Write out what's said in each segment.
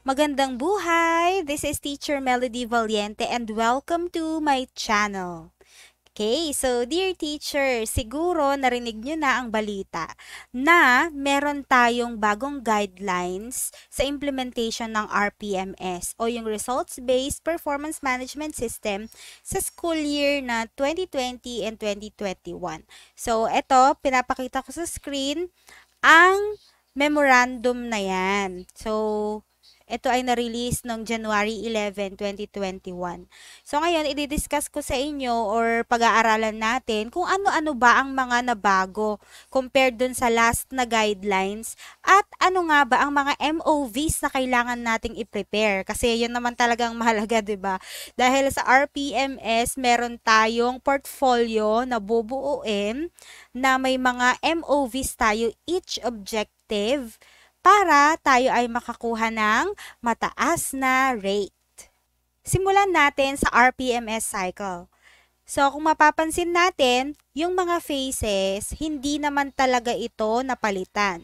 Magandang buhay! This is Teacher Melody Valiente and welcome to my channel. Okay, so dear teacher, siguro narinig nyo na ang balita na meron tayong bagong guidelines sa implementation ng RPMS o yung Results-Based Performance Management System sa school year na 2020 and 2021. So, eto, pinapakita ko sa screen ang memorandum na yan. So, ito ay na-release noong January 11, 2021. So ngayon, i-discuss ko sa inyo or pag-aaralan natin kung ano-ano ba ang mga nabago compared dun sa last na guidelines at ano nga ba ang mga MOVs na kailangan nating i-prepare kasi yun naman talagang mahalaga, 'di ba? Dahil sa RPMS, meron tayong portfolio na bubuuin na may mga MOVs tayo each objective para tayo ay makakuha ng mataas na rate. Simulan natin sa RPMS cycle. So, kung mapapansin natin, yung mga phases, hindi naman talaga ito napalitan.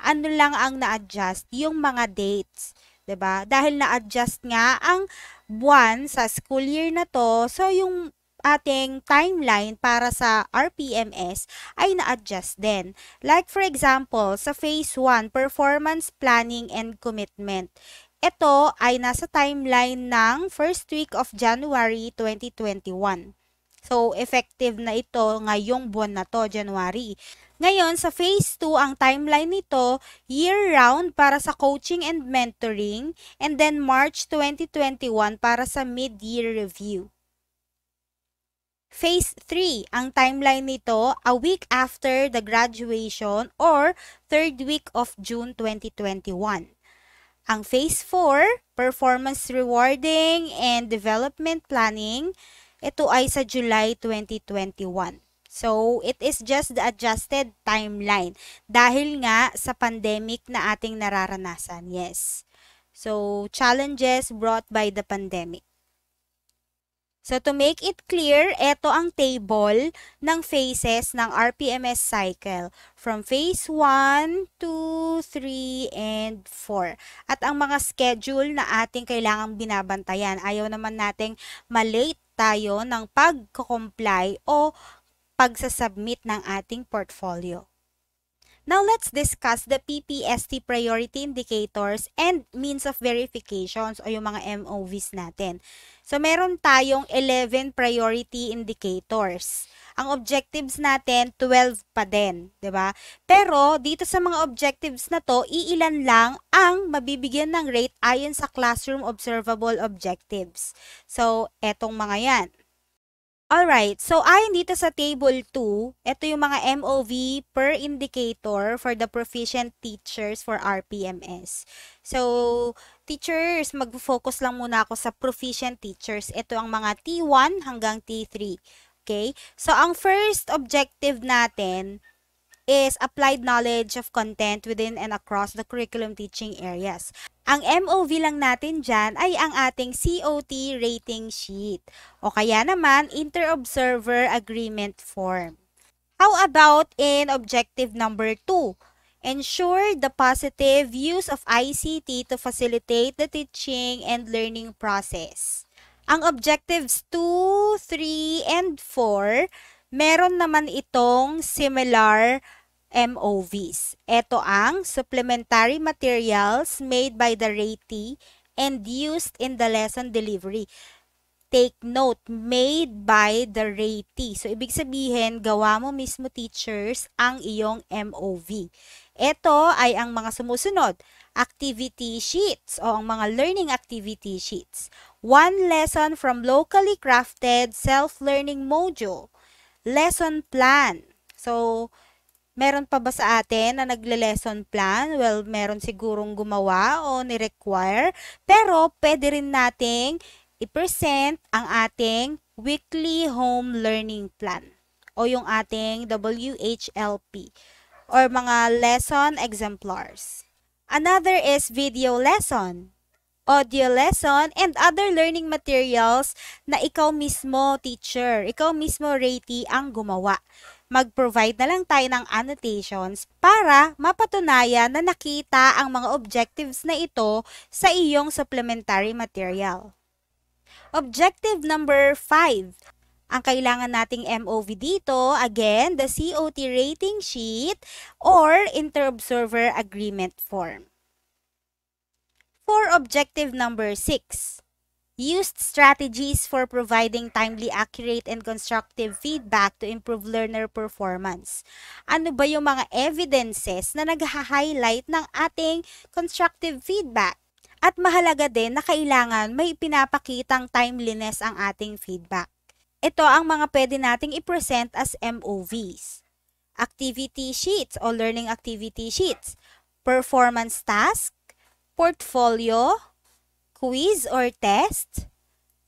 Ano lang ang na-adjust? Yung mga dates. 'di ba? Dahil na-adjust nga ang buwan sa school year na to. So yung ating timeline para sa RPMS ay na-adjust din. Like for example, sa Phase 1, Performance Planning and Commitment. Ito ay nasa timeline ng first week of January 2021. So, effective na ito ngayong buwan na to, January. Ngayon, sa phase 2, ang timeline nito, year-round para sa coaching and mentoring, and then March 2021 para sa mid-year review. Phase 3, ang timeline nito, a week after the graduation or third week of June 2021. Ang Phase 4, performance rewarding and development planning, ito ay sa July 2021. So, it is just the adjusted timeline dahil nga sa pandemic na ating nararanasan. Yes. So, challenges brought by the pandemic. So, to make it clear, ito ang table ng phases ng RPMS cycle. From phase 1, 2, 3, and 4. At ang mga schedule na ating kailangang binabantayan. Ayaw naman nating malate tayo ng pag-comply o pagsasubmit ng ating portfolio. Now let's discuss the PPST priority indicators and means of verifications o yung mga MOVs natin. So, meron tayong 11 priority indicators. Ang objectives natin, 12 pa din, 'di ba? Pero, dito sa mga objectives na to, iilan lang ang mabibigyan ng rate ayon sa classroom observable objectives. So, etong mga yan. All right. so ayon dito sa Table 2, ito yung mga MOV per indicator for the proficient teachers for RPMS. So, teachers, mag-focus lang muna ako sa proficient teachers. Ito ang mga T1 hanggang T3. Okay? So, ang first objective natin is applied knowledge of content within and across the curriculum teaching areas. Ang MOV lang natin dyan ay ang ating COT rating sheet o kaya naman Inter-Observer Agreement Form. How about in objective number 2? Ensure the positive use of ICT to facilitate the teaching and learning process. Ang objectives 2, 3, and 4, meron naman itong similar MOVs. Ito ang supplementary materials made by the ratee and used in the lesson delivery. Take note, made by the ratee. So, ibig sabihin, gawa mo mismo teachers ang iyong MOV. Ito ay ang mga sumusunod. Activity sheets o ang mga learning activity sheets. One lesson from locally crafted self-learning module. Lesson plan. So, meron pa ba sa atin na nagle-lesson plan? Well, meron sigurong gumawa o ni-require. Pero, pwede rin nating i-present ang ating weekly home learning plan o yung ating WHLP or mga lesson exemplars. Another is video lesson, audio lesson, and other learning materials na ikaw mismo teacher, ikaw mismo ratee ang gumawa. Mag-provide na lang tayo ng annotations para mapatunayan na nakita ang mga objectives na ito sa iyong supplementary material. Objective number 5, ang kailangan nating MOV dito, again, the COT rating sheet or inter-observer agreement form. For objective number 6, used strategies for providing timely, accurate, and constructive feedback to improve learner performance. Ano ba yung mga evidences na nag-highlight ng ating constructive feedback? At mahalaga din na kailangan may pinapakitang timeliness ang ating feedback. Ito ang mga pwede nating i-present as MOVs. Activity sheets o learning activity sheets, performance task, portfolio, quiz or test,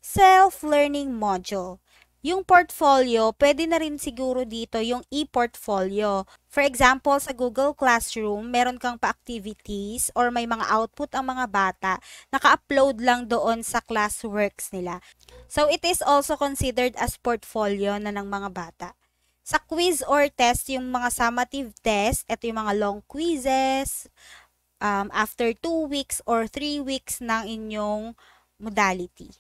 self-learning module. Yung portfolio, pwede na rin siguro dito yung e-portfolio. For example, sa Google Classroom, meron kang pa-activities or may mga output ang mga bata, naka-upload lang doon sa classworks nila. So, it is also considered as portfolio na ng mga bata. Sa quiz or test, yung mga summative test, ito yung mga long quizzes, um, after 2 weeks or 3 weeks ng inyong modality.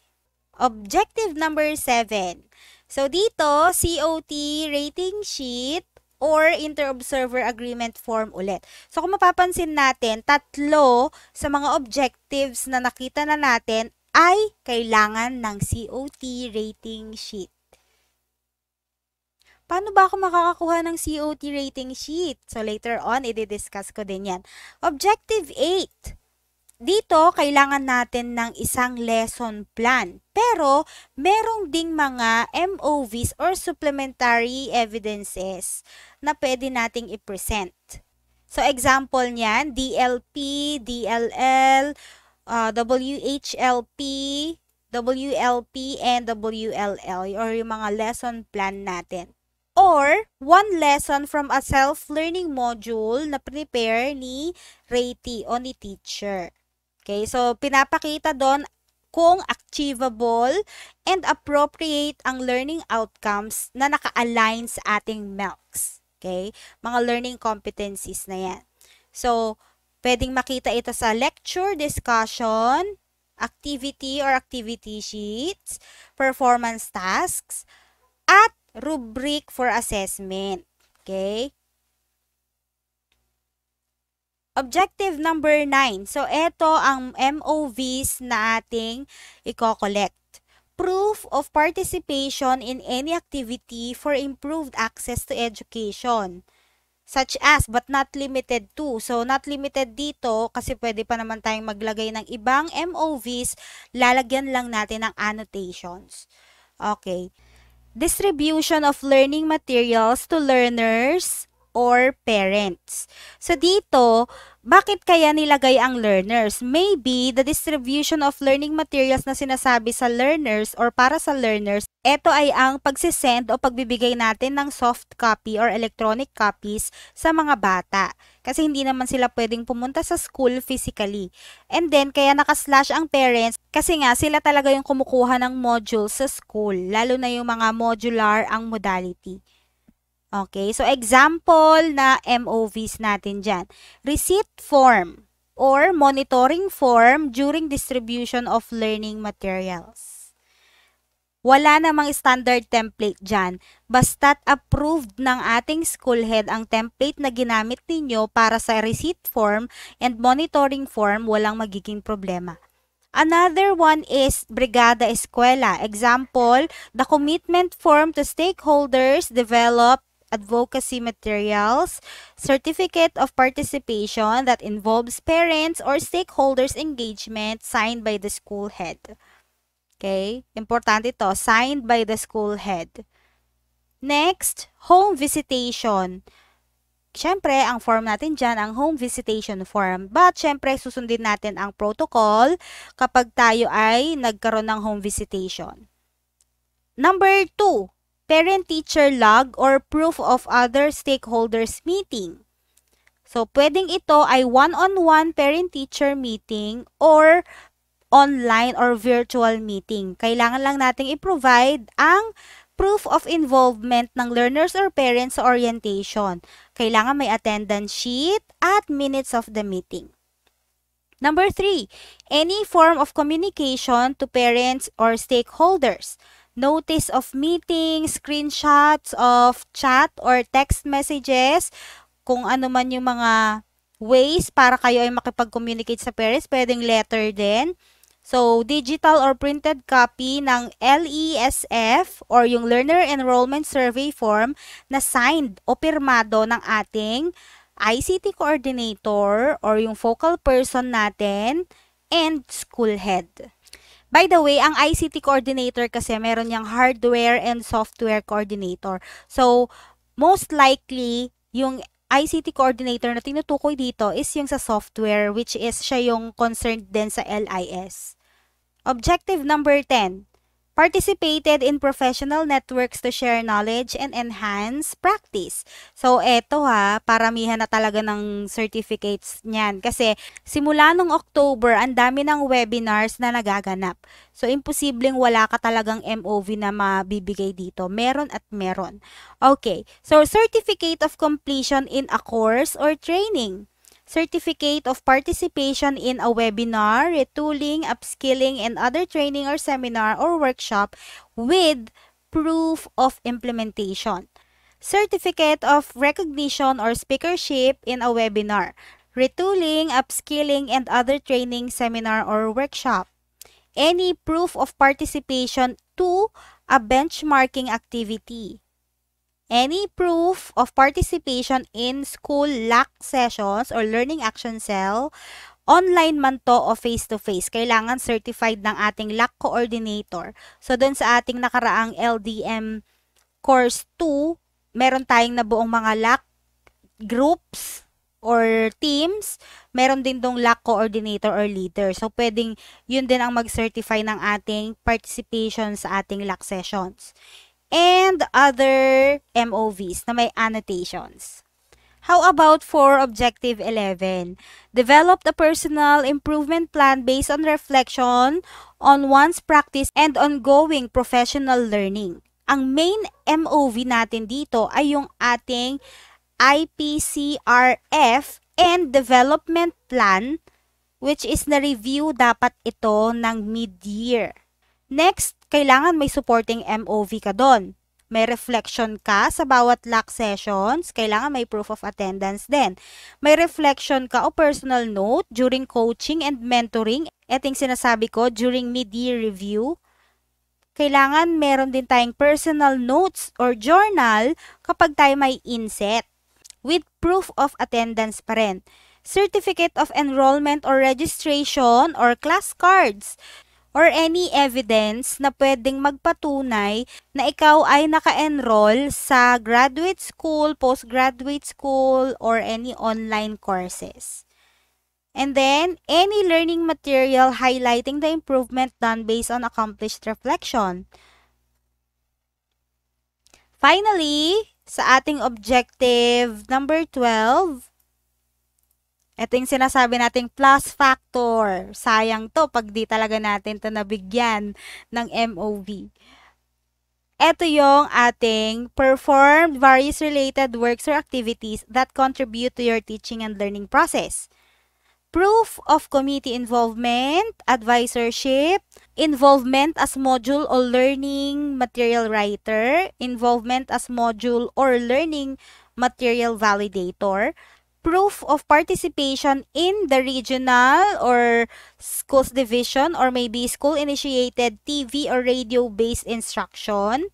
Objective number 7. So dito, COT rating sheet or inter-observer agreement form ulit. So kung mapapansin natin, tatlo sa mga objectives na nakita na natin ay kailangan ng COT rating sheet. Paano ba ako makakakuha ng COT rating sheet? So later on, i-discuss ko din yan. Objective 8, dito, kailangan natin ng isang lesson plan. Pero, merong ding mga MOVs or supplementary evidences na pwede nating i-present. So, example niyan, DLP, DLL, uh, WHLP, WLP, and WLL or yung mga lesson plan natin. Or, one lesson from a self-learning module na prepare ni Rati o ni teacher. Okay, so pinapakita doon kung achievable and appropriate ang learning outcomes na naka-align sa ating MELCs. Okay? Mga learning competencies na yan. So, pwedeng makita ito sa lecture, discussion, activity or activity sheets, performance tasks, at rubric for assessment. Okay? Objective number 9. So, ito ang MOVs na ating i-collect proof of participation in any activity for improved access to education such as but not limited to. So, not limited dito kasi pwede pa naman tayong maglagay ng ibang MOVs, lalagyan lang natin ng annotations. Okay. Distribution of learning materials to learners or parents. So dito, bakit kaya nilagay ang learners? Maybe the distribution of learning materials na sinasabi sa learners or para sa learners, ito ay ang pagsisend o pagbibigay natin ng soft copy or electronic copies sa mga bata. Kasi hindi naman sila pwedeng pumunta sa school physically. And then, kaya nakaslash ang parents kasi nga sila talaga yung kumukuha ng modules sa school, lalo na yung mga modular ang modality. Okay, so example na MOVs natin dyan. Receipt form or monitoring form during distribution of learning materials. Wala namang standard template dyan. Basta't approved ng ating school head ang template na ginamit ninyo para sa receipt form and monitoring form, walang magiging problema. Another one is Brigada Eskwela. Example, the commitment form to stakeholders developed advocacy materials, certificate of participation that involves parents or stakeholders engagement signed by the school head. Okay? Importante to, signed by the school head. Next, home visitation. Siyempre, ang form natin dyan, ang home visitation form. But, siyempre, susundin natin ang protocol kapag tayo ay nagkaroon ng home visitation. Number two, parent-teacher log or proof of other stakeholders meeting. So, pwedeng ito ay one-on-one parent-teacher meeting or online or virtual meeting. Kailangan lang nating i-provide ang proof of involvement ng learners or parents sa orientation. Kailangan may attendance sheet at minutes of the meeting. Number three, any form of communication to parents or stakeholders notice of meeting, screenshots of chat or text messages, kung ano man yung mga ways para kayo ay makipag-communicate sa parents, pwedeng letter din. So, digital or printed copy ng LESF or yung Learner Enrollment Survey Form na signed o pirmado ng ating ICT coordinator or yung focal person natin and school head. By the way, ang ICT coordinator kasi meron niyang hardware and software coordinator. So, most likely, yung ICT coordinator na tinutukoy dito is yung sa software which is siya yung concerned din sa LIS. Objective number 10 participated in professional networks to share knowledge and enhance practice. So, eto ha, paramihan na talaga ng certificates niyan. Kasi, simula nung October, ang dami ng webinars na nagaganap. So, imposibleng wala ka talagang MOV na mabibigay dito. Meron at meron. Okay. So, Certificate of Completion in a Course or Training. certificate of participation in a webinar, retooling, upskilling, and other training or seminar or workshop with proof of implementation, certificate of recognition or speakership in a webinar, retooling, upskilling, and other training seminar or workshop, any proof of participation to a benchmarking activity, Any proof of participation in school LAC sessions or learning action cell, online man to o face-to-face, kailangan certified ng ating LAC coordinator. So, doon sa ating nakaraang LDM course 2, meron tayong nabuong mga LAC groups or teams, meron din dong LAC coordinator or leader. So, pwedeng yun din ang mag-certify ng ating participation sa ating LAC sessions and other MOVs na may annotations. How about for Objective 11? Develop a personal improvement plan based on reflection on one's practice and ongoing professional learning. Ang main MOV natin dito ay yung ating IPCRF and development plan which is na-review dapat ito ng mid-year. Next, kailangan may supporting MOV ka doon. May reflection ka sa bawat lock sessions, kailangan may proof of attendance din. May reflection ka o personal note during coaching and mentoring. Ito sinasabi ko, during mid-year review. Kailangan meron din tayong personal notes or journal kapag tayo may inset with proof of attendance pa rin certificate of enrollment or registration or class cards or any evidence na pwedeng magpatunay na ikaw ay naka-enroll sa graduate school, postgraduate school, or any online courses. And then, any learning material highlighting the improvement done based on accomplished reflection. Finally, sa ating objective number 12, ito yung sinasabi nating plus factor. Sayang to pag di talaga natin to nabigyan ng MOV. Ito yung ating performed various related works or activities that contribute to your teaching and learning process. Proof of committee involvement, advisorship, involvement as module or learning material writer, involvement as module or learning material validator, proof of participation in the regional or schools division or maybe school-initiated TV or radio-based instruction,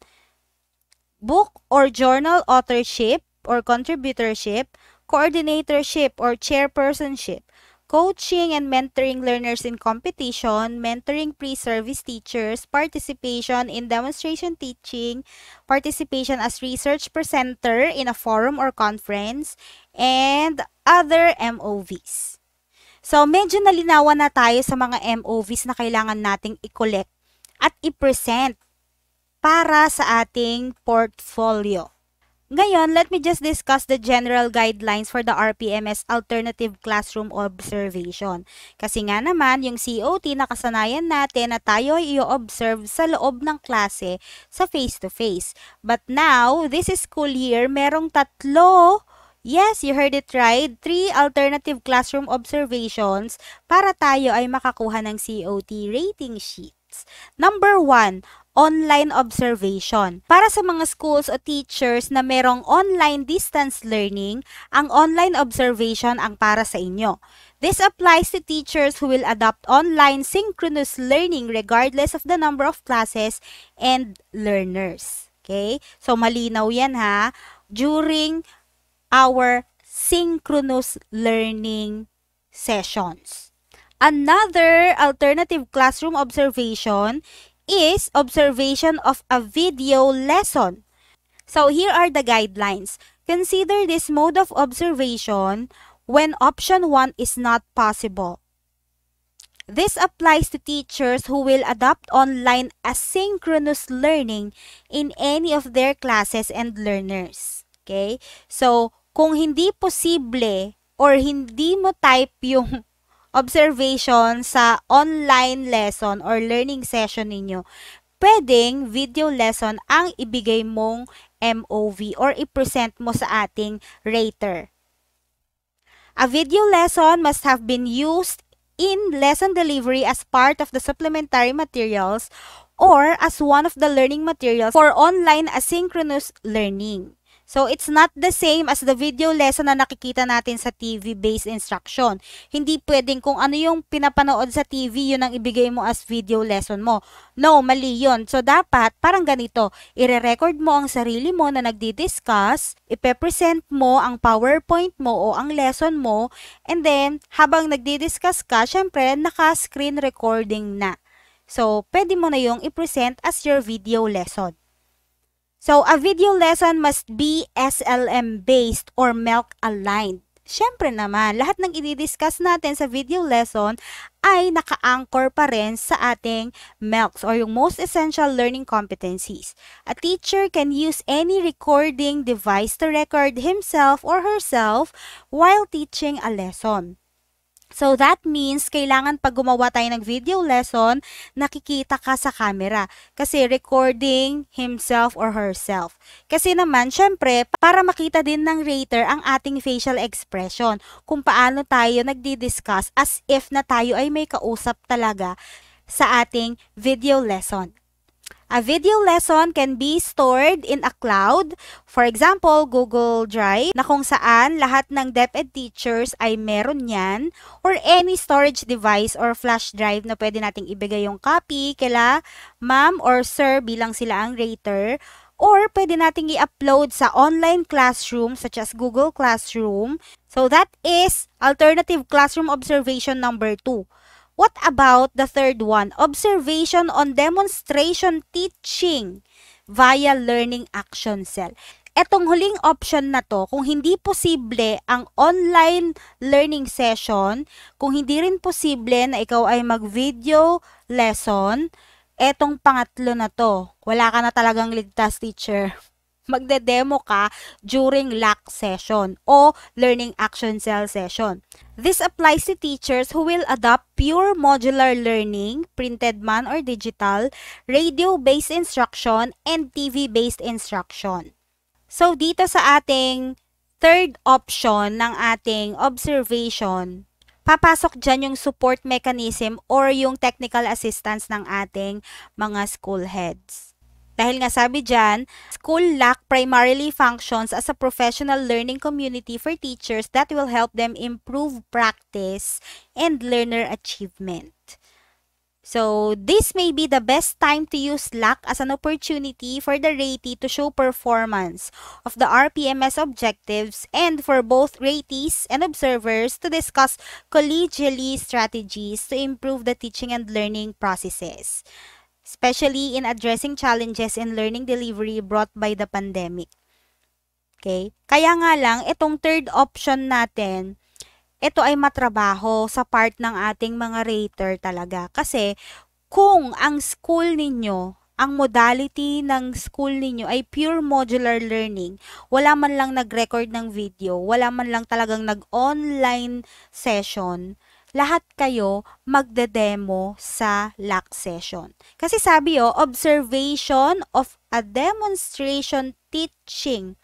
book or journal authorship or contributorship, coordinatorship or chairpersonship, coaching and mentoring learners in competition, mentoring pre-service teachers, participation in demonstration teaching, participation as research presenter in a forum or conference, and other MOVs. So, medyo nalinawan na tayo sa mga MOVs na kailangan nating i-collect at i-present para sa ating portfolio. Ngayon, let me just discuss the general guidelines for the RPMS Alternative Classroom Observation. Kasi nga naman, yung COT nakasanayan natin na tayo ay i-observe sa loob ng klase sa face-to-face. -face. But now, this is school year, merong tatlo Yes, you heard it right. Three alternative classroom observations para tayo ay makakuha ng COT rating sheets. Number one, online observation. Para sa mga schools o teachers na merong online distance learning, ang online observation ang para sa inyo. This applies to teachers who will adopt online synchronous learning regardless of the number of classes and learners. Okay? So, malinaw yan ha. During our synchronous learning sessions. Another alternative classroom observation is observation of a video lesson. So here are the guidelines. Consider this mode of observation when option 1 is not possible. This applies to teachers who will adopt online asynchronous learning in any of their classes and learners. Okay? So, kung hindi posible or hindi mo type yung observation sa online lesson or learning session ninyo, pwedeng video lesson ang ibigay mong MOV or i-present mo sa ating rater. A video lesson must have been used in lesson delivery as part of the supplementary materials or as one of the learning materials for online asynchronous learning. So, it's not the same as the video lesson na nakikita natin sa TV-based instruction. Hindi pwedeng kung ano yung pinapanood sa TV, yun ang ibigay mo as video lesson mo. No, mali yun. So, dapat parang ganito, ire-record mo ang sarili mo na nagdi-discuss, ipe-present mo ang PowerPoint mo o ang lesson mo, and then, habang nagdi-discuss ka, syempre, naka-screen recording na. So, pwede mo na yung i-present as your video lesson. So, a video lesson must be SLM-based or melc aligned Siyempre naman, lahat ng i-discuss natin sa video lesson ay naka-anchor pa rin sa ating MELCs or yung Most Essential Learning Competencies. A teacher can use any recording device to record himself or herself while teaching a lesson. So that means kailangan pag gumawa tayo ng video lesson, nakikita ka sa camera kasi recording himself or herself. Kasi naman syempre para makita din ng rater ang ating facial expression kung paano tayo nagdi-discuss as if na tayo ay may kausap talaga sa ating video lesson. A video lesson can be stored in a cloud, for example, Google Drive, na kung saan lahat ng DepEd teachers ay meron niyan, or any storage device or flash drive na pwede nating ibigay yung copy kila ma'am or sir bilang sila ang rater, or pwede nating i-upload sa online classroom such as Google Classroom. So that is alternative classroom observation number 2. What about the third one? Observation on demonstration teaching via learning action cell. Etong huling option na to, kung hindi posible ang online learning session, kung hindi rin posible na ikaw ay mag-video lesson, etong pangatlo na to, wala ka na talagang ligtas teacher. magde-demo ka during LAC session o Learning Action Cell session. This applies to teachers who will adopt pure modular learning, printed man or digital, radio-based instruction, and TV-based instruction. So, dito sa ating third option ng ating observation, papasok dyan yung support mechanism or yung technical assistance ng ating mga school heads. Dahil nga sabi dyan, school lack primarily functions as a professional learning community for teachers that will help them improve practice and learner achievement. So, this may be the best time to use Slack as an opportunity for the ratee to show performance of the RPMS objectives and for both ratees and observers to discuss collegially strategies to improve the teaching and learning processes especially in addressing challenges in learning delivery brought by the pandemic. Okay? Kaya nga lang, itong third option natin, ito ay matrabaho sa part ng ating mga rater talaga. Kasi kung ang school ninyo, ang modality ng school ninyo ay pure modular learning, wala man lang nag-record ng video, wala man lang talagang nag-online session, lahat kayo magde-demo sa LAC session. Kasi sabi yo, oh, observation of a demonstration teaching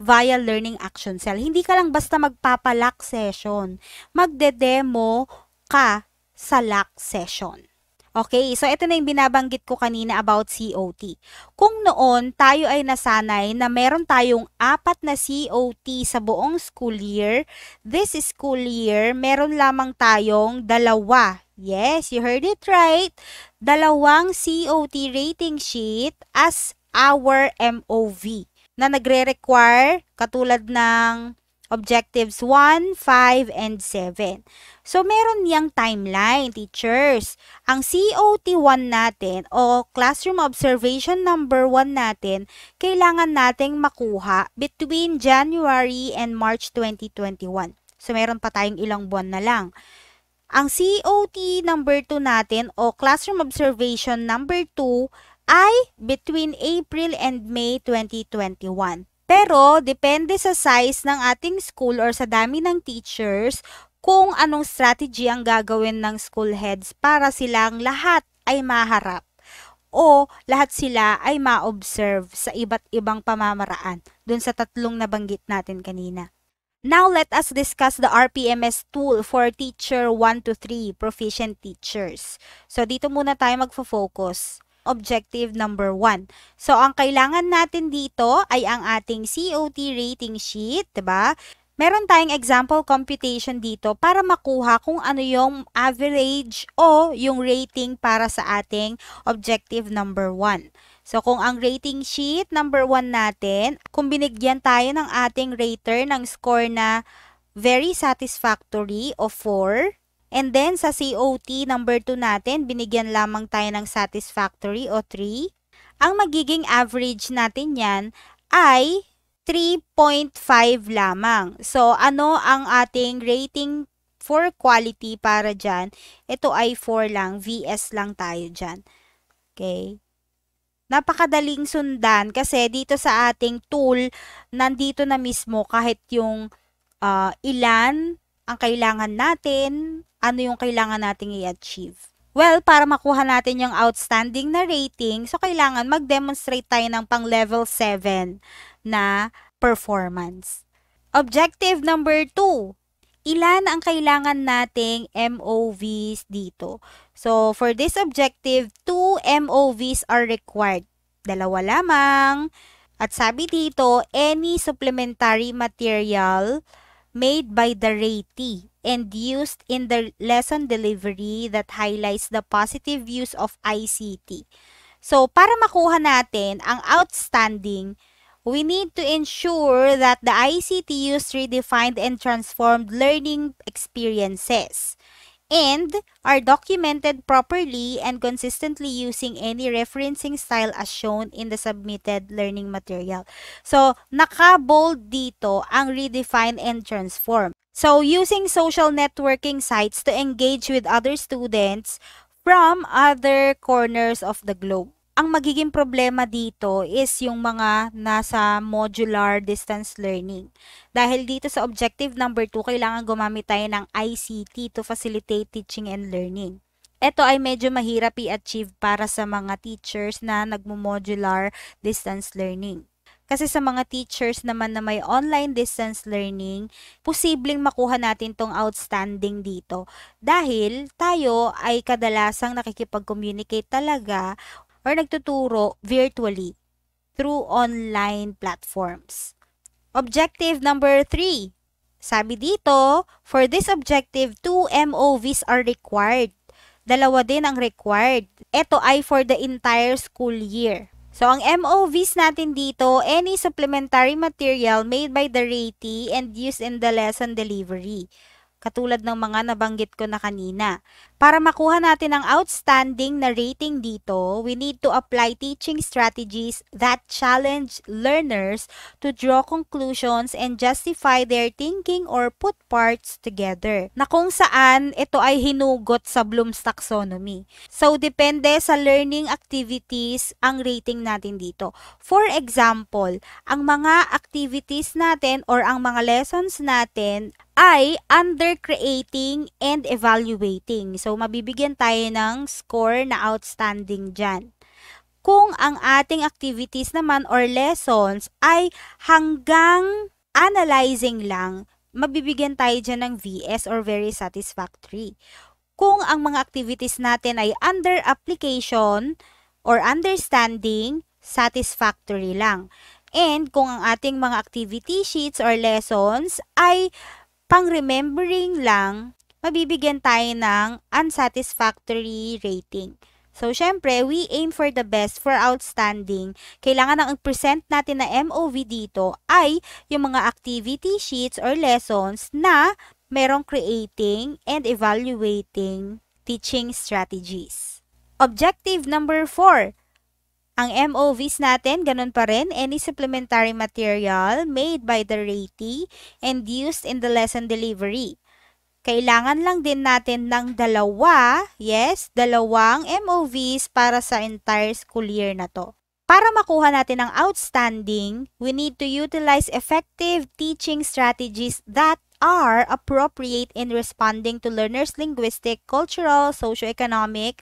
via learning action cell. Hindi ka lang basta magpapa magpapalak session. Magde-demo ka sa LAC session. Okay, so ito na yung binabanggit ko kanina about COT. Kung noon, tayo ay nasanay na meron tayong apat na COT sa buong school year, this school year, meron lamang tayong dalawa. Yes, you heard it right. Dalawang COT rating sheet as our MOV na nagre-require katulad ng Objectives 1, 5, and 7. So, meron niyang timeline, teachers. Ang COT1 natin o Classroom Observation Number 1 natin, kailangan nating makuha between January and March 2021. So, meron pa tayong ilang buwan na lang. Ang COT number 2 natin o Classroom Observation number 2 ay between April and May 2021. Pero, depende sa size ng ating school or sa dami ng teachers, kung anong strategy ang gagawin ng school heads para silang lahat ay maharap o lahat sila ay ma-observe sa iba't ibang pamamaraan dun sa tatlong nabanggit natin kanina. Now let us discuss the RPMS tool for teacher 1 to 3 proficient teachers. So dito muna tayo magfo-focus objective number 1. So, ang kailangan natin dito ay ang ating COT rating sheet, ba? Diba? Meron tayong example computation dito para makuha kung ano yung average o yung rating para sa ating objective number 1. So, kung ang rating sheet number 1 natin, kung binigyan tayo ng ating rater ng score na very satisfactory o 4, And then, sa COT number 2 natin, binigyan lamang tayo ng satisfactory o 3. Ang magiging average natin yan ay 3.5 lamang. So, ano ang ating rating for quality para dyan? Ito ay 4 lang. VS lang tayo dyan. Okay. Napakadaling sundan kasi dito sa ating tool, nandito na mismo kahit yung uh, ilan ang kailangan natin, ano yung kailangan nating i-achieve. Well, para makuha natin yung outstanding na rating, so kailangan mag-demonstrate tayo ng pang level 7 na performance. Objective number 2, ilan ang kailangan nating MOVs dito. So, for this objective, 2 MOVs are required. Dalawa lamang. At sabi dito, any supplementary material made by the ratee and used in the lesson delivery that highlights the positive use of ICT. So, para makuha natin ang outstanding, we need to ensure that the ICT use redefined and transformed learning experiences and are documented properly and consistently using any referencing style as shown in the submitted learning material. So, naka-bold dito ang redefine and transform. So, using social networking sites to engage with other students from other corners of the globe. Ang magiging problema dito is yung mga nasa modular distance learning. Dahil dito sa objective number 2, kailangan gumamit tayo ng ICT to facilitate teaching and learning. Ito ay medyo mahirap i-achieve para sa mga teachers na nagmo-modular distance learning. Kasi sa mga teachers naman na may online distance learning, posibleng makuha natin tong outstanding dito. Dahil tayo ay kadalasang nakikipag-communicate talaga or nagtuturo virtually through online platforms. Objective number 3. Sabi dito, for this objective, two MOVs are required. Dalawa din ang required. Ito ay for the entire school year. So, ang MOVs natin dito, any supplementary material made by the ratee and used in the lesson delivery katulad ng mga nabanggit ko na kanina. Para makuha natin ang outstanding na rating dito, we need to apply teaching strategies that challenge learners to draw conclusions and justify their thinking or put parts together, na kung saan ito ay hinugot sa Bloom's Taxonomy. So, depende sa learning activities ang rating natin dito. For example, ang mga activities natin or ang mga lessons natin ay under creating and evaluating. So, mabibigyan tayo ng score na outstanding dyan. Kung ang ating activities naman or lessons ay hanggang analyzing lang, mabibigyan tayo dyan ng VS or very satisfactory. Kung ang mga activities natin ay under application or understanding, satisfactory lang. And kung ang ating mga activity sheets or lessons ay pang-remembering lang, mabibigyan tayo ng unsatisfactory rating. So, syempre, we aim for the best for outstanding. Kailangan ang present natin na MOV dito ay yung mga activity sheets or lessons na merong creating and evaluating teaching strategies. Objective number 4, ang MOVs natin, ganun pa rin, any supplementary material made by the ratee and used in the lesson delivery. Kailangan lang din natin ng dalawa, yes, dalawang MOVs para sa entire school year na to. Para makuha natin ang outstanding, we need to utilize effective teaching strategies that are appropriate in responding to learners' linguistic, cultural, socioeconomic,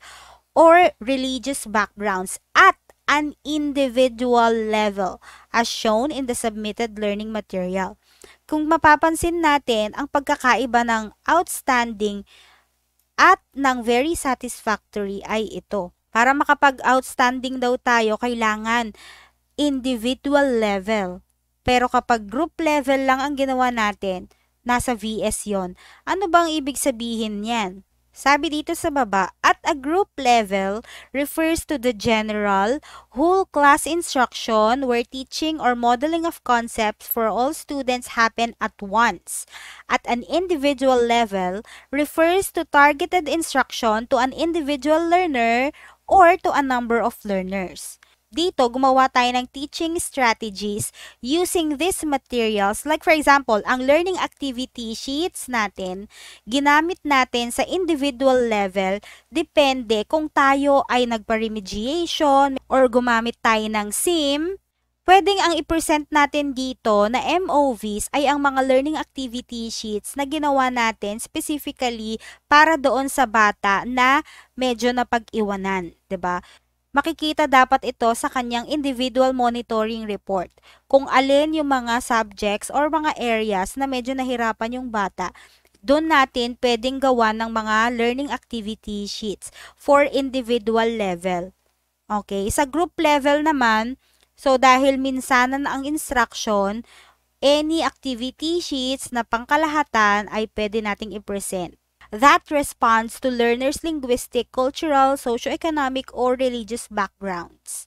or religious backgrounds at an individual level as shown in the submitted learning material. Kung mapapansin natin ang pagkakaiba ng outstanding at ng very satisfactory ay ito. Para makapag-outstanding daw tayo, kailangan individual level. Pero kapag group level lang ang ginawa natin, nasa VS yon. Ano bang ibig sabihin niyan? Sabi dito sa baba, at a group level refers to the general whole class instruction where teaching or modeling of concepts for all students happen at once. At an individual level refers to targeted instruction to an individual learner or to a number of learners dito, gumawa tayo ng teaching strategies using these materials. Like for example, ang learning activity sheets natin, ginamit natin sa individual level, depende kung tayo ay nagpa-remediation or gumamit tayo ng SIM. Pwedeng ang i-present natin dito na MOVs ay ang mga learning activity sheets na ginawa natin specifically para doon sa bata na medyo napag-iwanan, 'di ba? Makikita dapat ito sa kanyang individual monitoring report kung alin yung mga subjects or mga areas na medyo nahirapan yung bata doon natin pwedeng gawa ng mga learning activity sheets for individual level. Okay, sa group level naman, so dahil minsanan ang instruction, any activity sheets na pangkalahatan ay pwede nating i-present that responds to learners' linguistic, cultural, socioeconomic, or religious backgrounds.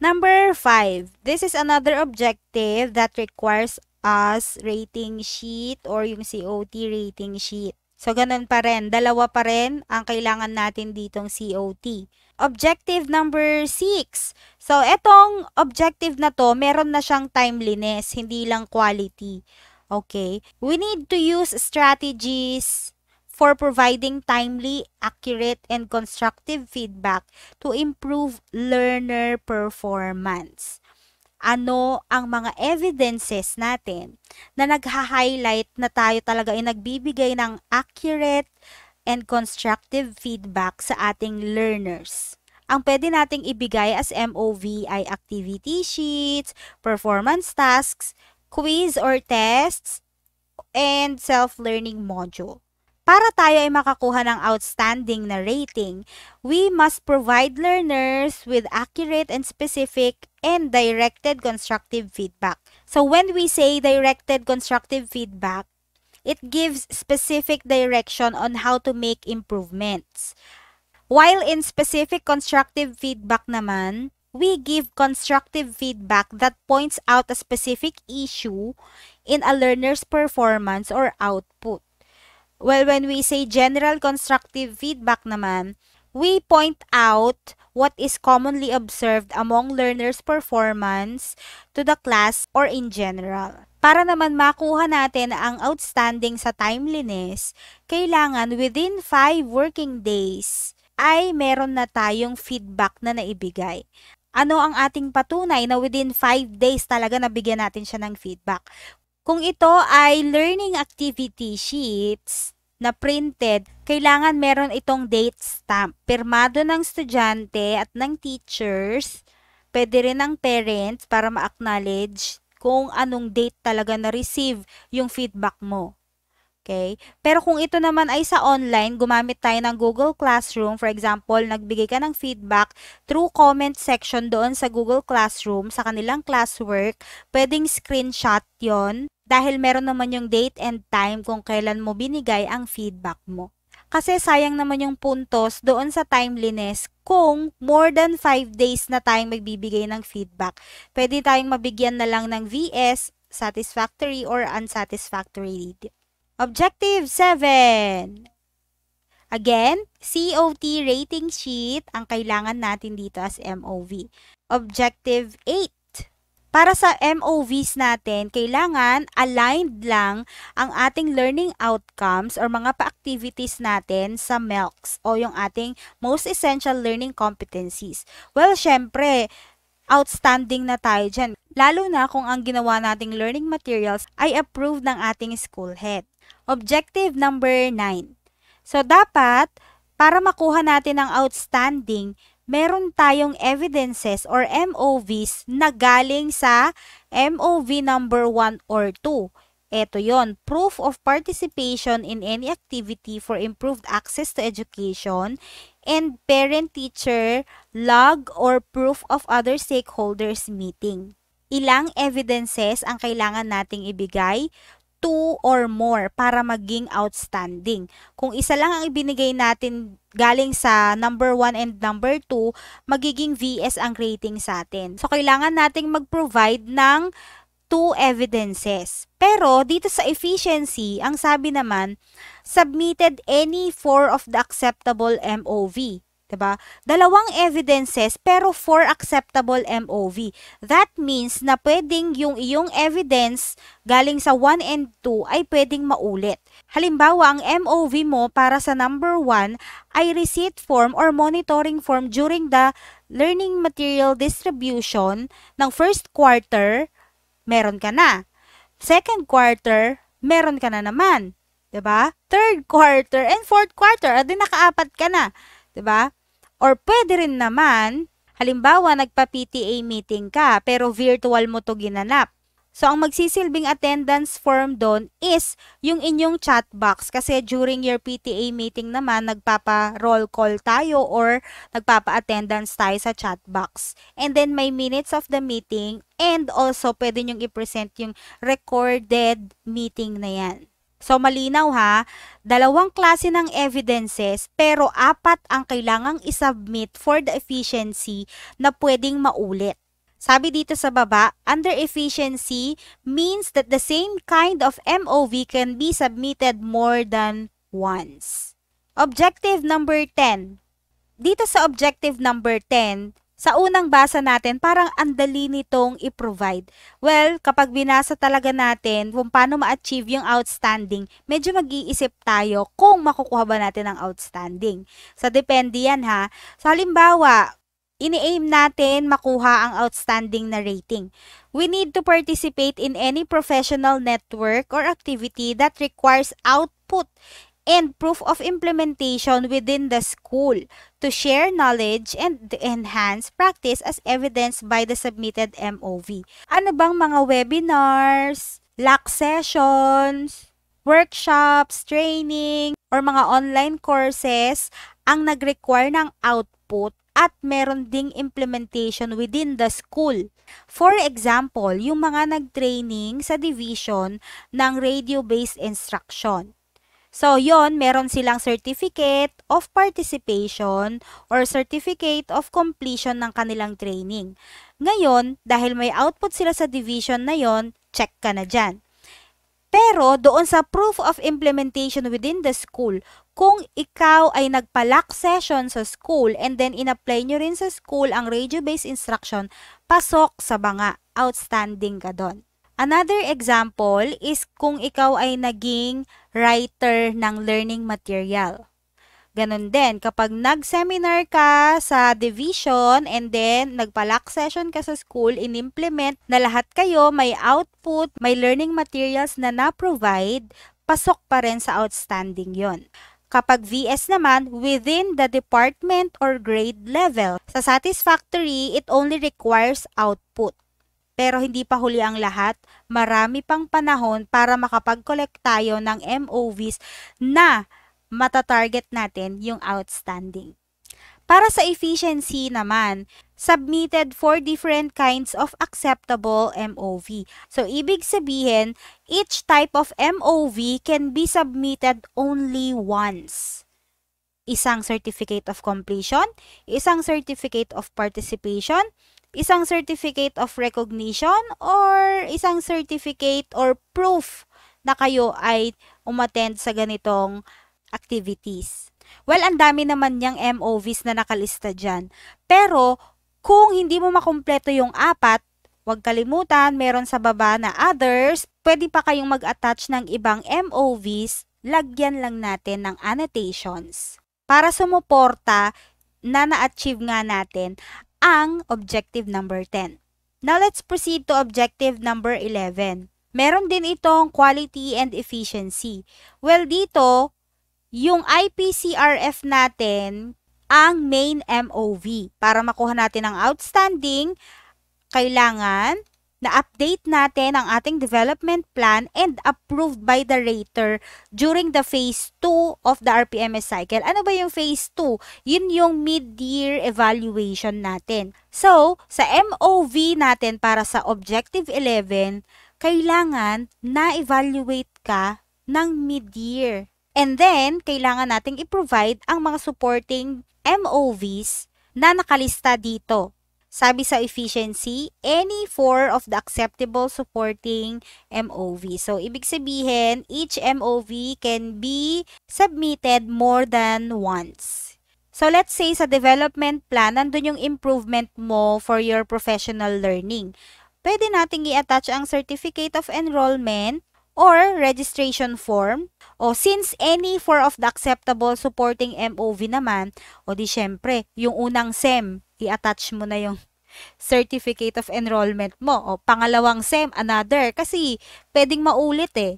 Number 5. This is another objective that requires us rating sheet or yung COT rating sheet. So, ganun pa rin. Dalawa pa rin ang kailangan natin ditong COT. Objective number 6. So, etong objective na to, meron na siyang timeliness, hindi lang quality. Okay? We need to use strategies for providing timely, accurate, and constructive feedback to improve learner performance. Ano ang mga evidences natin na nagha-highlight na tayo talaga ay nagbibigay ng accurate and constructive feedback sa ating learners? ang pwede nating ibigay as MOV ay activity sheets, performance tasks, quiz or tests, and self-learning module. Para tayo ay makakuha ng outstanding na rating, we must provide learners with accurate and specific and directed constructive feedback. So when we say directed constructive feedback, it gives specific direction on how to make improvements. While in specific constructive feedback naman, we give constructive feedback that points out a specific issue in a learner's performance or output. Well, when we say general constructive feedback naman, we point out what is commonly observed among learners' performance to the class or in general. Para naman makuha natin ang outstanding sa timeliness, kailangan within 5 working days ay meron na tayong feedback na naibigay ano ang ating patunay na within 5 days talaga nabigyan natin siya ng feedback. Kung ito ay learning activity sheets na printed, kailangan meron itong date stamp. Pirmado ng estudyante at ng teachers, pwede rin ng parents para ma-acknowledge kung anong date talaga na-receive yung feedback mo. Okay? Pero kung ito naman ay sa online, gumamit tayo ng Google Classroom. For example, nagbigay ka ng feedback through comment section doon sa Google Classroom, sa kanilang classwork. Pwedeng screenshot yon dahil meron naman yung date and time kung kailan mo binigay ang feedback mo. Kasi sayang naman yung puntos doon sa timeliness kung more than 5 days na tayong magbibigay ng feedback. Pwede tayong mabigyan na lang ng VS, satisfactory or unsatisfactory. Objective 7. Again, COT rating sheet ang kailangan natin dito as MOV. Objective 8. Para sa MOVs natin, kailangan aligned lang ang ating learning outcomes or mga pa-activities natin sa MELCs o yung ating most essential learning competencies. Well, syempre, outstanding na tayo dyan. Lalo na kung ang ginawa nating learning materials ay approved ng ating school head. Objective number 9. So, dapat, para makuha natin ang outstanding, meron tayong evidences or MOVs na galing sa MOV number 1 or 2. Ito yon proof of participation in any activity for improved access to education and parent-teacher log or proof of other stakeholders meeting. Ilang evidences ang kailangan nating ibigay two or more para maging outstanding. Kung isa lang ang ibinigay natin galing sa number 1 and number 2, magiging VS ang rating sa atin. So, kailangan nating mag-provide ng two evidences. Pero dito sa efficiency, ang sabi naman, submitted any four of the acceptable MOV. 'Diba? Dalawang evidences pero for acceptable MOV. That means na pwedeng yung iyong evidence galing sa 1 and 2 ay pwedeng maulit. Halimbawa, ang MOV mo para sa number 1 ay receipt form or monitoring form during the learning material distribution ng first quarter, meron ka na. Second quarter, meron ka na naman. 'Di ba? Third quarter and fourth quarter, adi nakaapat ka na. 'di ba? Or pwede rin naman, halimbawa nagpa-PTA meeting ka pero virtual mo to ginanap. So, ang magsisilbing attendance form doon is yung inyong chat box. Kasi during your PTA meeting naman, nagpapa-roll call tayo or nagpapa-attendance tayo sa chat box. And then, may minutes of the meeting and also pwede nyong i-present yung recorded meeting na yan. So malinaw ha, dalawang klase ng evidences pero apat ang kailangang isubmit for the efficiency na pwedeng maulit. Sabi dito sa baba, under efficiency means that the same kind of MOV can be submitted more than once. Objective number 10. Dito sa objective number 10, sa unang basa natin, parang andali nitong i-provide. Well, kapag binasa talaga natin kung paano ma-achieve yung outstanding, medyo mag-iisip tayo kung makukuha ba natin ang outstanding. So, depende yan ha. So, halimbawa, ini-aim natin makuha ang outstanding na rating. We need to participate in any professional network or activity that requires output and proof of implementation within the school to share knowledge and enhance practice as evidenced by the submitted MOV. Ano bang mga webinars, lock sessions, workshops, training, or mga online courses ang nag-require ng output at meron ding implementation within the school. For example, yung mga nag-training sa division ng radio-based instruction. So, yon meron silang certificate of participation or certificate of completion ng kanilang training. Ngayon, dahil may output sila sa division na yon, check ka na dyan. Pero doon sa proof of implementation within the school, kung ikaw ay nagpalak session sa school and then inapply nyo rin sa school ang radio-based instruction, pasok sa banga. Outstanding ka doon. Another example is kung ikaw ay naging writer ng learning material. Ganon din, kapag nag-seminar ka sa division and then nagpalak session ka sa school, inimplement na lahat kayo may output, may learning materials na na-provide, pasok pa rin sa outstanding yon. Kapag VS naman, within the department or grade level. Sa satisfactory, it only requires output pero hindi pa huli ang lahat. Marami pang panahon para makapag-collect tayo ng MOVs na matatarget natin yung outstanding. Para sa efficiency naman, submitted for different kinds of acceptable MOV. So, ibig sabihin, each type of MOV can be submitted only once. Isang certificate of completion, isang certificate of participation, isang certificate of recognition or isang certificate or proof na kayo ay umattend sa ganitong activities. Well, ang dami naman niyang MOVs na nakalista dyan. Pero, kung hindi mo makumpleto yung apat, huwag kalimutan, meron sa baba na others, pwede pa kayong mag-attach ng ibang MOVs, lagyan lang natin ng annotations. Para sumuporta na na-achieve nga natin ang objective number 10. Now let's proceed to objective number 11. Meron din itong quality and efficiency. Well, dito, yung IPCRF natin, ang main MOV. Para makuha natin ang outstanding, kailangan na-update natin ang ating development plan and approved by the rater during the phase 2 of the RPMS cycle. Ano ba yung phase 2? Yun yung mid-year evaluation natin. So, sa MOV natin para sa Objective 11, kailangan na-evaluate ka ng mid-year. And then, kailangan nating i-provide ang mga supporting MOVs na nakalista dito. Sabi sa efficiency, any four of the acceptable supporting MOV. So, ibig sabihin, each MOV can be submitted more than once. So, let's say sa development plan, nandun yung improvement mo for your professional learning. Pwede nating i-attach ang certificate of enrollment or registration form. O since any four of the acceptable supporting MOV naman, o di syempre, yung unang SEM, i-attach mo na yung certificate of enrollment mo. O pangalawang SEM, another. Kasi pwedeng maulit eh.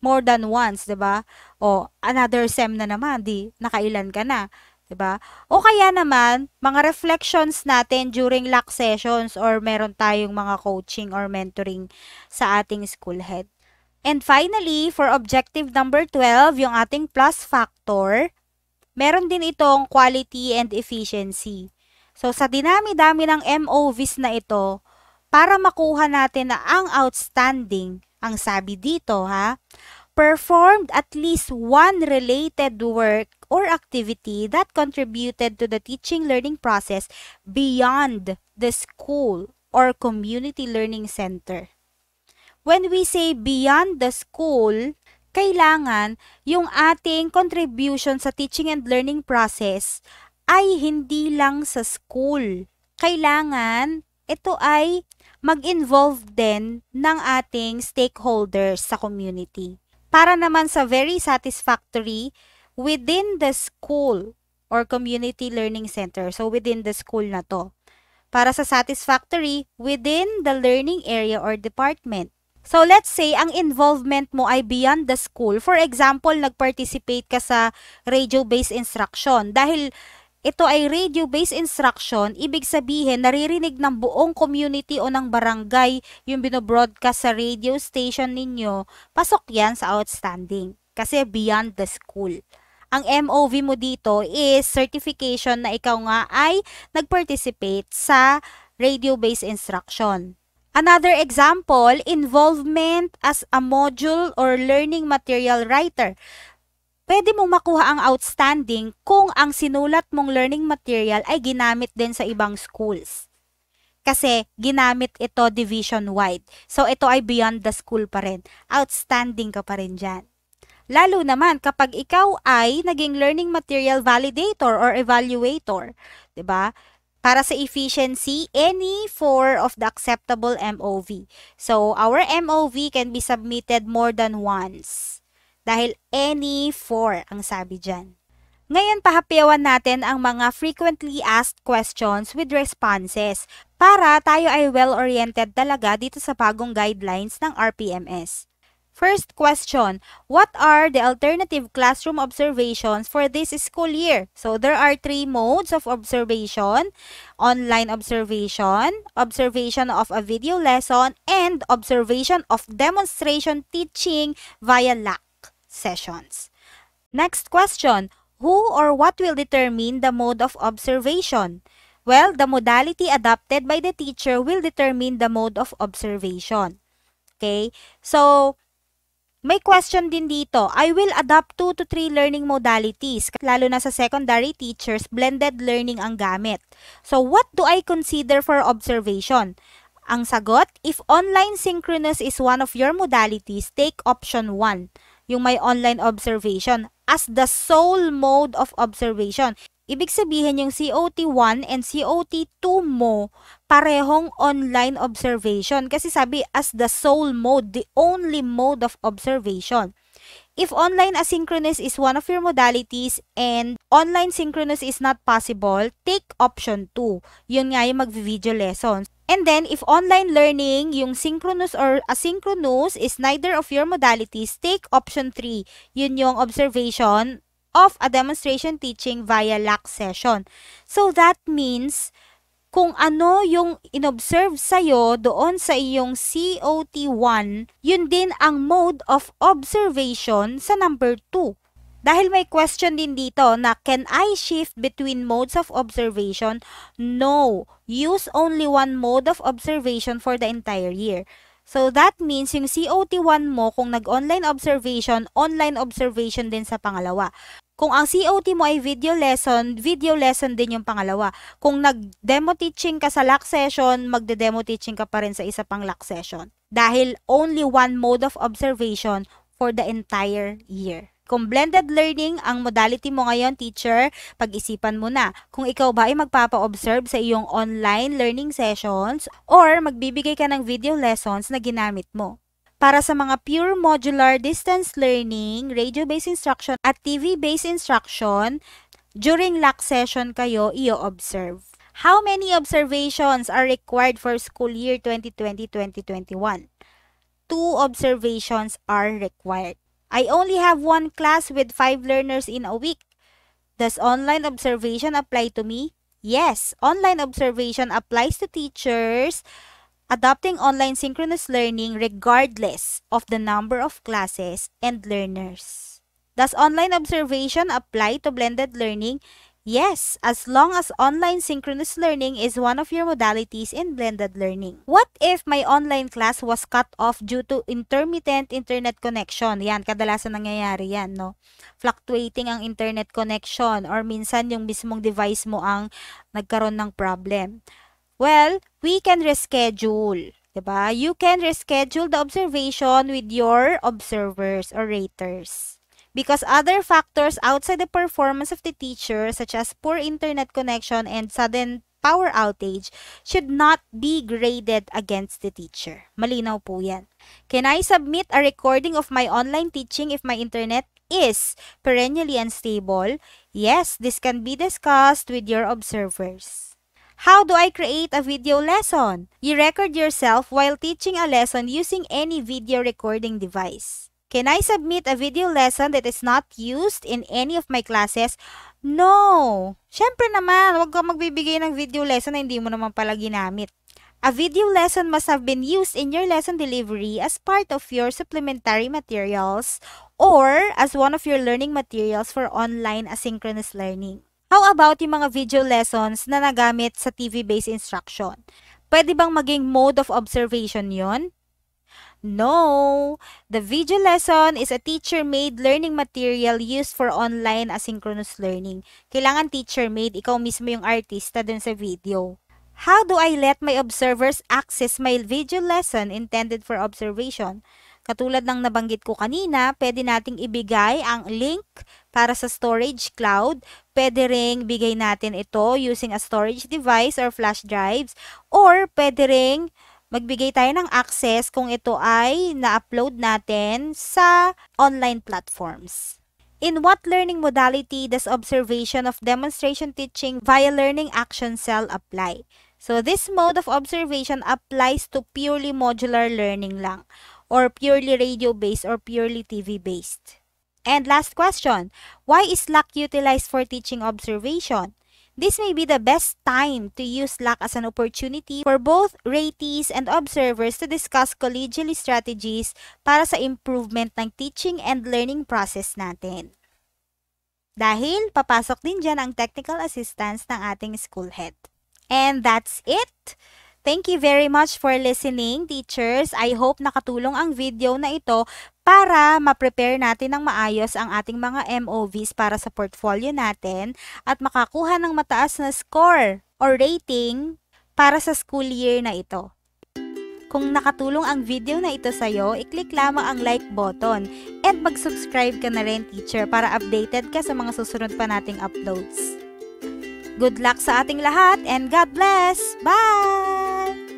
More than once, 'di ba? O another SEM na naman, di nakailan ka na. 'di ba? O kaya naman, mga reflections natin during lock sessions or meron tayong mga coaching or mentoring sa ating school head. And finally, for objective number 12, yung ating plus factor, meron din itong quality and efficiency. So sa dinami-dami ng MOVs na ito, para makuha natin na ang outstanding, ang sabi dito ha, performed at least one related work or activity that contributed to the teaching learning process beyond the school or community learning center. When we say beyond the school, kailangan yung ating contribution sa teaching and learning process ay hindi lang sa school. Kailangan ito ay mag-involve din ng ating stakeholders sa community. Para naman sa very satisfactory within the school or community learning center. So within the school na to. Para sa satisfactory within the learning area or department. So let's say ang involvement mo ay beyond the school. For example, nag-participate ka sa radio-based instruction dahil ito ay radio-based instruction, ibig sabihin naririnig ng buong community o ng barangay yung binobroadcast sa radio station ninyo, pasok yan sa outstanding kasi beyond the school. Ang MOV mo dito is certification na ikaw nga ay nag-participate sa radio-based instruction. Another example, involvement as a module or learning material writer pwede mong makuha ang outstanding kung ang sinulat mong learning material ay ginamit din sa ibang schools. Kasi ginamit ito division-wide. So ito ay beyond the school pa rin. Outstanding ka pa rin dyan. Lalo naman kapag ikaw ay naging learning material validator or evaluator, 'di ba? Para sa efficiency, any four of the acceptable MOV. So our MOV can be submitted more than once. Dahil any four ang sabi dyan. Ngayon, pahapyawan natin ang mga frequently asked questions with responses para tayo ay well-oriented talaga dito sa bagong guidelines ng RPMS. First question, what are the alternative classroom observations for this school year? So, there are three modes of observation, online observation, observation of a video lesson, and observation of demonstration teaching via LAC sessions. Next question, who or what will determine the mode of observation? Well, the modality adopted by the teacher will determine the mode of observation. Okay? So, may question din dito. I will adopt two to three learning modalities. Lalo na sa secondary teachers, blended learning ang gamit. So, what do I consider for observation? Ang sagot, if online synchronous is one of your modalities, take option 1 yung may online observation as the sole mode of observation. Ibig sabihin yung COT1 and COT2 mo parehong online observation kasi sabi as the sole mode, the only mode of observation. If online asynchronous is one of your modalities and online synchronous is not possible, take option 2. Yun nga yung mag-video lessons. And then, if online learning, yung synchronous or asynchronous is neither of your modalities, take option 3. Yun yung observation of a demonstration teaching via LAC session. So, that means kung ano yung inobserve sa'yo doon sa iyong COT1, yun din ang mode of observation sa number 2. Dahil may question din dito na can I shift between modes of observation? No, use only one mode of observation for the entire year. So that means yung COT1 mo kung nag-online observation, online observation din sa pangalawa. Kung ang COT mo ay video lesson, video lesson din yung pangalawa. Kung nag-demo teaching ka sa lock session, magde-demo teaching ka pa rin sa isa pang lock session. Dahil only one mode of observation for the entire year. Kung blended learning ang modality mo ngayon, teacher, pag-isipan mo na kung ikaw ba ay magpapa-observe sa iyong online learning sessions or magbibigay ka ng video lessons na ginamit mo. Para sa mga pure modular distance learning, radio-based instruction at TV-based instruction, during lock session kayo i observe How many observations are required for school year 2020-2021? Two observations are required. I only have one class with five learners in a week. Does online observation apply to me? Yes, online observation applies to teachers adopting online synchronous learning regardless of the number of classes and learners. Does online observation apply to blended learning? Yes, as long as online synchronous learning is one of your modalities in blended learning. What if my online class was cut off due to intermittent internet connection? Yan, kadalasan nangyayari yan, no? Fluctuating ang internet connection or minsan yung mismong device mo ang nagkaroon ng problem. Well, we can reschedule. Diba? You can reschedule the observation with your observers or raters because other factors outside the performance of the teacher, such as poor internet connection and sudden power outage, should not be graded against the teacher. Malinaw po yan. Can I submit a recording of my online teaching if my internet is perennially unstable? Yes, this can be discussed with your observers. How do I create a video lesson? You record yourself while teaching a lesson using any video recording device. Can I submit a video lesson that is not used in any of my classes? No! Siyempre naman, huwag kang magbibigay ng video lesson na hindi mo naman pala ginamit. A video lesson must have been used in your lesson delivery as part of your supplementary materials or as one of your learning materials for online asynchronous learning. How about yung mga video lessons na nagamit sa TV-based instruction? Pwede bang maging mode of observation yon? No! The video lesson is a teacher-made learning material used for online asynchronous learning. Kailangan teacher-made, ikaw mismo yung artista dun sa video. How do I let my observers access my video lesson intended for observation? Katulad ng nabanggit ko kanina, pwede nating ibigay ang link para sa storage cloud. Pwede ring bigay natin ito using a storage device or flash drives. Or pwede ring magbigay tayo ng access kung ito ay na-upload natin sa online platforms. In what learning modality does observation of demonstration teaching via learning action cell apply? So this mode of observation applies to purely modular learning lang or purely radio-based or purely TV-based. And last question, why is LAC utilized for teaching observation? This may be the best time to use luck as an opportunity for both ratees and observers to discuss collegially strategies para sa improvement ng teaching and learning process natin. Dahil papasok din dyan ang technical assistance ng ating school head. And that's it! Thank you very much for listening, teachers. I hope nakatulong ang video na ito para ma-prepare natin ng maayos ang ating mga MOVs para sa portfolio natin at makakuha ng mataas na score or rating para sa school year na ito. Kung nakatulong ang video na ito sa'yo, i-click lamang ang like button and mag-subscribe ka na rin teacher para updated ka sa mga susunod pa nating uploads. Good luck sa ating lahat and God bless! Bye!